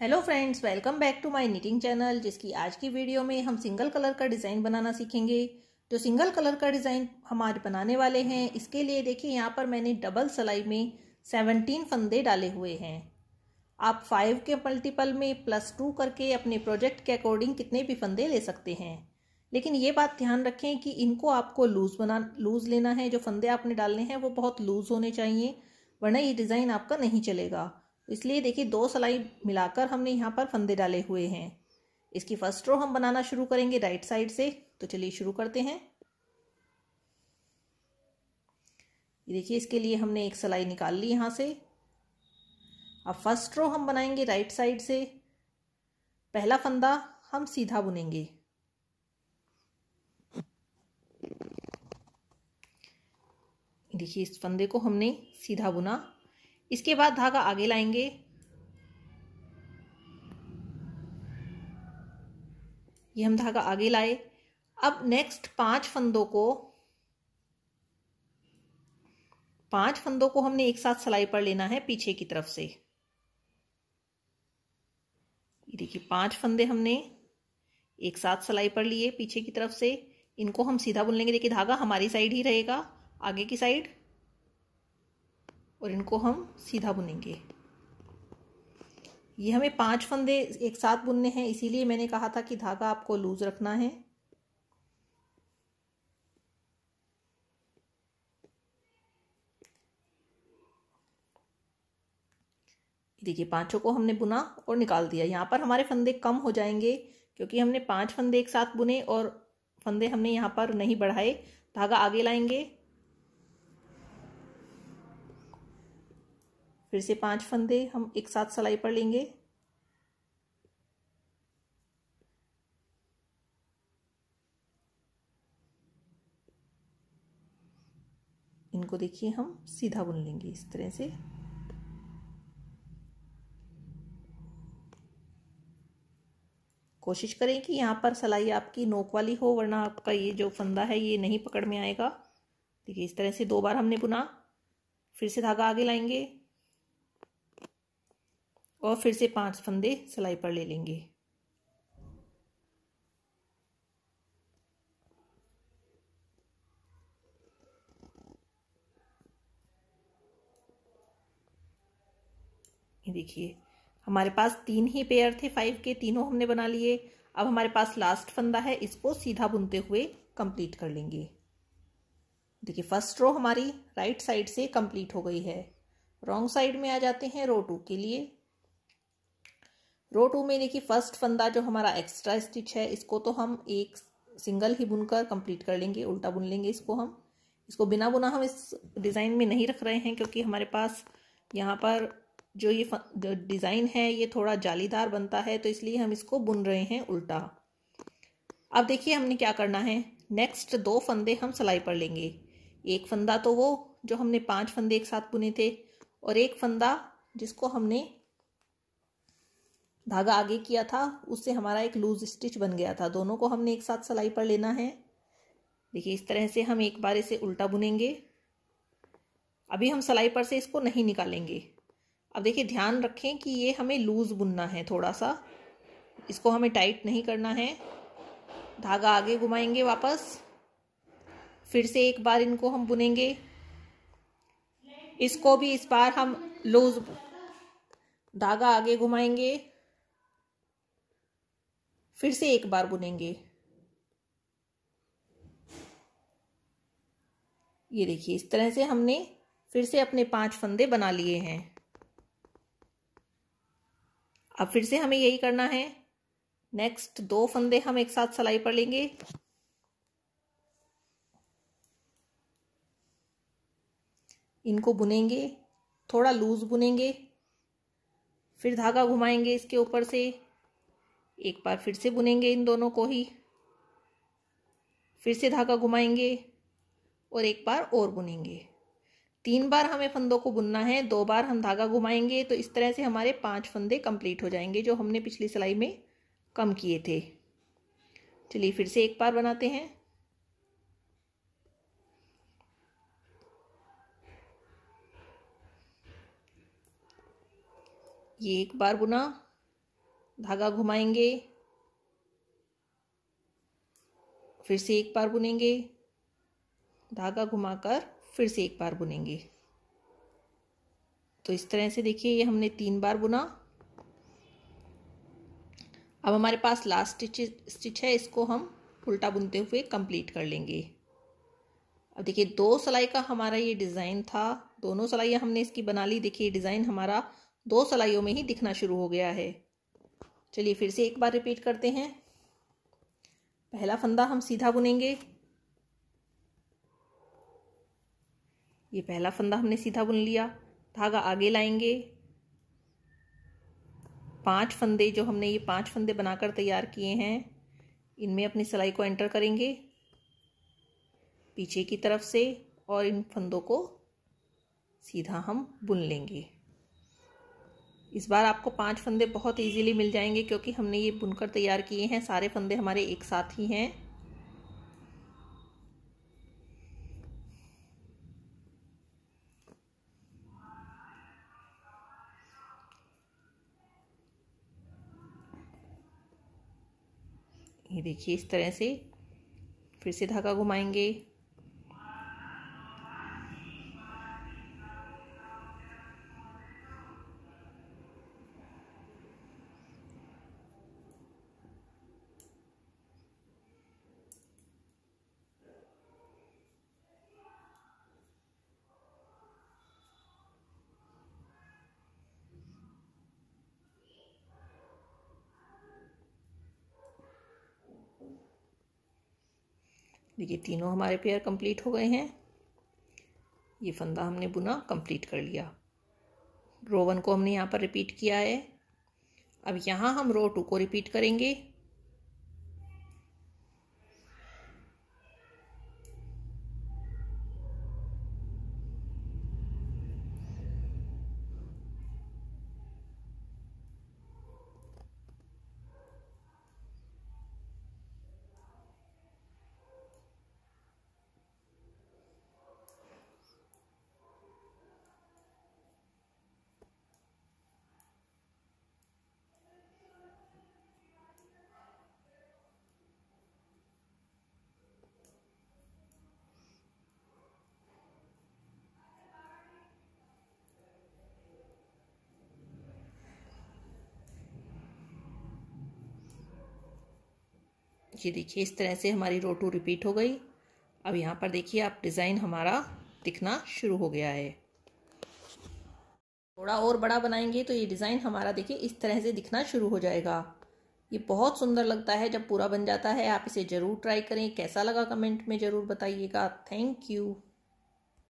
hello friends welcome back to my knitting channel जिसकी आज की वीडियो में हम सिंगल कलर का डिज़ाइन बनाना सीखेंगे जो सिंगल कलर का डिज़ाइन हम आज बनाने वाले हैं इसके लिए देखिए यहाँ पर मैंने डबल सिलाई में सेवनटीन फंदे डाले हुए हैं आप फाइव के मल्टीपल में प्लस टू करके अपने प्रोजेक्ट के अकॉर्डिंग कितने भी फंदे ले सकते हैं लेकिन ये बात ध्यान रखें कि इनको आपको लूज़ बना लूज़ लेना है जो फंदे आपने डालने हैं वो बहुत लूज़ होने चाहिए वरना ये डिज़ाइन आपका नहीं चलेगा इसलिए देखिए दो सलाई मिलाकर हमने यहाँ पर फंदे डाले हुए हैं इसकी फर्स्ट रो हम बनाना शुरू करेंगे राइट साइड से तो चलिए शुरू करते हैं देखिए इसके लिए हमने एक सलाई निकाल ली यहाँ से अब फर्स्ट रो हम बनाएंगे राइट साइड से पहला फंदा हम सीधा बुनेंगे देखिए इस फंदे को हमने सीधा बुना इसके बाद धागा आगे लाएंगे ये हम धागा आगे लाए अब नेक्स्ट पांच फंदों को पांच फंदों को हमने एक साथ सलाई पर लेना है पीछे की तरफ से ये देखिए पांच फंदे हमने एक साथ सिलाई पर लिए पीछे की तरफ से इनको हम सीधा बुन लेंगे देखिए धागा हमारी साइड ही रहेगा आगे की साइड और इनको हम सीधा बुनेंगे ये हमें पांच फंदे एक साथ बुनने हैं इसीलिए मैंने कहा था कि धागा आपको लूज रखना है देखिए पांचों को हमने बुना और निकाल दिया यहाँ पर हमारे फंदे कम हो जाएंगे क्योंकि हमने पांच फंदे एक साथ बुने और फंदे हमने यहाँ पर नहीं बढ़ाए धागा आगे लाएंगे फिर से पांच फंदे हम एक साथ सलाई पर लेंगे इनको देखिए हम सीधा बुन लेंगे इस तरह से कोशिश करें कि यहाँ पर सलाई आपकी नोक वाली हो वरना आपका ये जो फंदा है ये नहीं पकड़ में आएगा देखिए इस तरह से दो बार हमने बुना फिर से धागा आगे लाएंगे और फिर से पांच फंदे सिलाई पर ले लेंगे ये देखिए हमारे पास तीन ही पेयर थे फाइव के तीनों हमने बना लिए अब हमारे पास लास्ट फंदा है इसको सीधा बुनते हुए कंप्लीट कर लेंगे देखिए फर्स्ट रो हमारी राइट साइड से कंप्लीट हो गई है रॉन्ग साइड में आ जाते हैं रो टू के लिए रो टू में देखिए फर्स्ट फंदा जो हमारा एक्स्ट्रा स्टिच है इसको तो हम एक सिंगल ही बुनकर कंप्लीट कर लेंगे उल्टा बुन लेंगे इसको हम इसको बिना बुना हम इस डिज़ाइन में नहीं रख रहे हैं क्योंकि हमारे पास यहाँ पर जो ये डिज़ाइन है ये थोड़ा जालीदार बनता है तो इसलिए हम इसको बुन रहे हैं उल्टा अब देखिए हमने क्या करना है नेक्स्ट दो फंदे हम सिलाई पर लेंगे एक फंदा तो वो जो हमने पांच फंदे एक साथ बुने थे और एक फंदा जिसको हमने धागा आगे किया था उससे हमारा एक लूज स्टिच बन गया था दोनों को हमने एक साथ सिलाई पर लेना है देखिए इस तरह से हम एक बार इसे उल्टा बुनेंगे अभी हम सिलाई पर से इसको नहीं निकालेंगे अब देखिए ध्यान रखें कि ये हमें लूज़ बुनना है थोड़ा सा इसको हमें टाइट नहीं करना है धागा आगे घुमाएंगे वापस फिर से एक बार इनको हम बुनेंगे इसको भी इस बार हम लूज़ धागा आगे घुमाएंगे फिर से एक बार बुनेंगे ये देखिए इस तरह से हमने फिर से अपने पांच फंदे बना लिए हैं अब फिर से हमें यही करना है नेक्स्ट दो फंदे हम एक साथ सलाई पर लेंगे इनको बुनेंगे थोड़ा लूज बुनेंगे फिर धागा घुमाएंगे इसके ऊपर से एक बार फिर से बुनेंगे इन दोनों को ही फिर से धागा घुमाएंगे और एक बार और बुनेंगे तीन बार हमें फंदों को बुनना है दो बार हम धागा घुमाएंगे तो इस तरह से हमारे पांच फंदे कंप्लीट हो जाएंगे जो हमने पिछली सिलाई में कम किए थे चलिए फिर से एक बार बनाते हैं ये एक बार बुना धागा घुमाएंगे फिर से एक बार बुनेंगे धागा घुमाकर फिर से एक बार बुनेंगे तो इस तरह से देखिए ये हमने तीन बार बुना अब हमारे पास लास्ट स्टिच स्टिच है इसको हम उल्टा बुनते हुए कंप्लीट कर लेंगे अब देखिए दो सलाई का हमारा ये डिज़ाइन था दोनों सलाइयाँ हमने इसकी बना ली देखिए डिज़ाइन हमारा दो सलाइयों में ही दिखना शुरू हो गया है चलिए फिर से एक बार रिपीट करते हैं पहला फंदा हम सीधा बुनेंगे ये पहला फंदा हमने सीधा बुन लिया धागा आगे लाएंगे पांच फंदे जो हमने ये पांच फंदे बनाकर तैयार किए हैं इनमें अपनी सिलाई को एंटर करेंगे पीछे की तरफ से और इन फंदों को सीधा हम बुन लेंगे इस बार आपको पांच फंदे बहुत इजीली मिल जाएंगे क्योंकि हमने ये बुनकर तैयार किए हैं सारे फंदे हमारे एक साथ ही हैं ये देखिए इस तरह से फिर से धागा घुमाएंगे देखिए तीनों हमारे पेयर कंप्लीट हो गए हैं ये फंदा हमने बुना कंप्लीट कर लिया रो वन को हमने यहाँ पर रिपीट किया है अब यहाँ हम रो टू को रिपीट करेंगे ये देखिए इस तरह से हमारी रो टू रिपीट हो गई अब यहाँ पर देखिए आप डिज़ाइन हमारा दिखना शुरू हो गया है थोड़ा और बड़ा बनाएंगे तो ये डिज़ाइन हमारा देखिए इस तरह से दिखना शुरू हो जाएगा ये बहुत सुंदर लगता है जब पूरा बन जाता है आप इसे ज़रूर ट्राई करें कैसा लगा कमेंट में ज़रूर बताइएगा थैंक यू